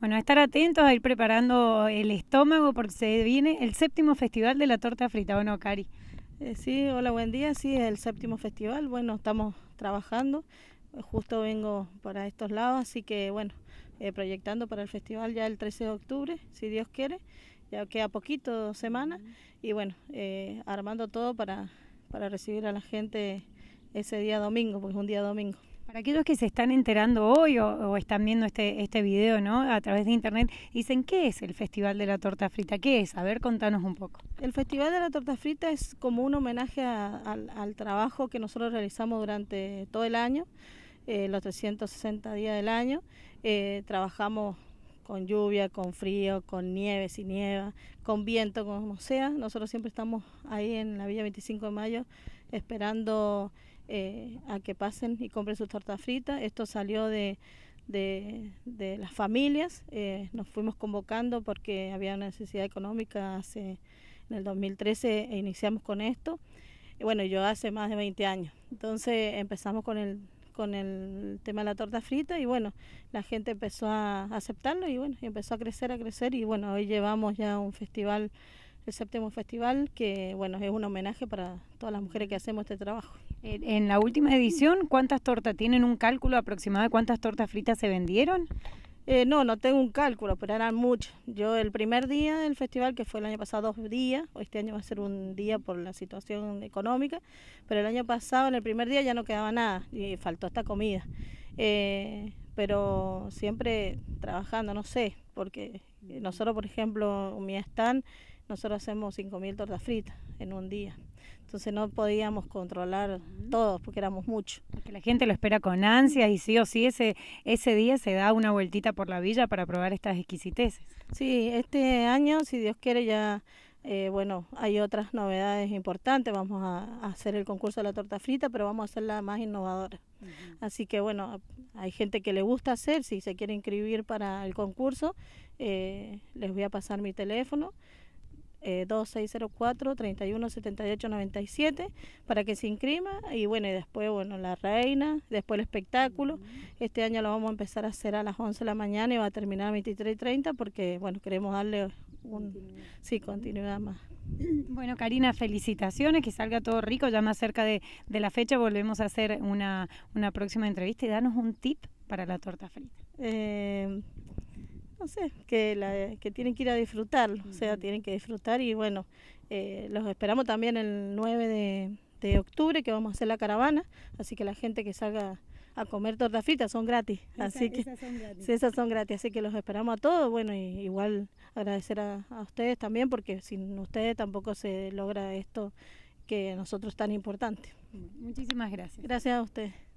Bueno, estar atentos a ir preparando el estómago porque se viene el séptimo festival de la torta frita, ¿o no, Cari? Eh, sí, hola, buen día. Sí, es el séptimo festival. Bueno, estamos trabajando. Justo vengo para estos lados, así que bueno, eh, proyectando para el festival ya el 13 de octubre, si Dios quiere. Ya queda poquito, dos semanas. Y bueno, eh, armando todo para, para recibir a la gente ese día domingo, porque es un día domingo. Para aquellos que se están enterando hoy o, están viendo este, este video ¿no? a través de internet, dicen, ¿qué es el Festival de la Torta Frita? ¿Qué es? A ver, contanos un poco. El Festival de la Torta Frita es como un homenaje al trabajo que nosotros realizamos durante todo el año, eh, los 360 días del año. Eh, trabajamos con lluvia, con frío, con nieve, sin nieva, con viento, como sea. Nosotros siempre estamos ahí en la Villa 25 de Mayo esperando eh, a que pasen y compren sus tortas fritas. Esto salió de, las familias, eh, nos fuimos convocando porque había una necesidad económica hace, en el 2013 e iniciamos con esto. bueno, yo hace más de 20 años. Entonces empezamos con el, con el tema de la torta frita y bueno, la gente empezó a aceptarlo y bueno, y empezó a crecer, a crecer y bueno, hoy llevamos ya un festival el séptimo festival, que bueno, es un homenaje para todas las mujeres que hacemos este trabajo. En la última edición, ¿cuántas tortas? ¿Tienen un cálculo aproximado de cuántas tortas fritas se vendieron? Eh, no, no tengo un cálculo, pero eran muchas. Yo el primer día del festival, que fue el año pasado dos días, o este año va a ser un día por la situación económica, pero el año pasado en el primer día ya no quedaba nada y faltó esta comida. Eh, pero siempre trabajando, no sé, porque eh, nosotros, por ejemplo, en mi stand, nosotros hacemos 5.000 tortas fritas en un día. Entonces no podíamos controlar todos porque éramos muchos. la gente lo espera con ansia y sí o sí ese, ese día se da una vueltita por la villa para probar estas exquisiteces. Sí, este año, si Dios quiere, ya eh, bueno, hay otras novedades importantes. Vamos a, hacer el concurso de la torta frita, pero vamos a hacerla más innovadora. Así que bueno, hay gente que le gusta hacer, si se quiere inscribir para el concurso, eh, les voy a pasar mi teléfono eh, 2604-317897 para que se incrima y bueno, y después, bueno, la reina, después el espectáculo. Este año lo vamos a empezar a hacer a las 11 de la mañana y va a terminar a 23.30 porque, bueno, queremos darle un, continuidad. sí, continuidad más. Bueno, Karina, felicitaciones, que salga todo rico, ya más cerca de, la fecha volvemos a hacer una, una próxima entrevista y danos un tip para la torta frita. Eh, que, tienen que ir a disfrutarlo, o sea, tienen que disfrutar y bueno, eh, los esperamos también el 9 de, octubre que vamos a hacer la caravana, así que la gente que salga a comer torta frita, son gratis. así que, esas son gratis. Así que los esperamos a todos. Bueno, y, igual agradecer a, ustedes también, porque sin ustedes tampoco se logra esto que a nosotros tan importante. Muchísimas gracias. Gracias a ustedes.